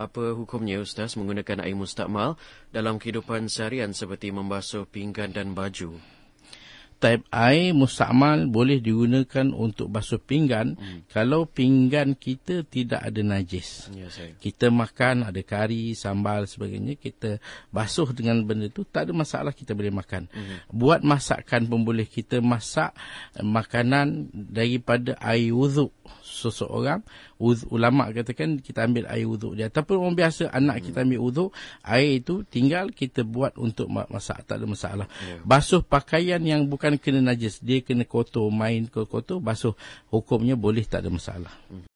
apa hukumnya ustaz menggunakan air mustakmal dalam kehidupan seharian seperti membasuh pinggan dan baju? Taip air mustakmal boleh digunakan untuk basuh pinggan hmm. kalau pinggan kita tidak ada najis. Ya, Kita makan ada kari, sambal sebagainya kita basuh dengan benda itu tak ada masalah kita boleh makan. Hmm. Buat masakan pun boleh kita masak eh, makanan daripada air wuduk seseorang wudhu, ulama katakan kita ambil air wuduk dia ataupun orang biasa anak hmm. kita ambil wuduk air itu tinggal kita buat untuk masak tak ada masalah yeah. basuh pakaian yang bukan kena najis dia kena kotor main kotor basuh hukumnya boleh tak ada masalah hmm.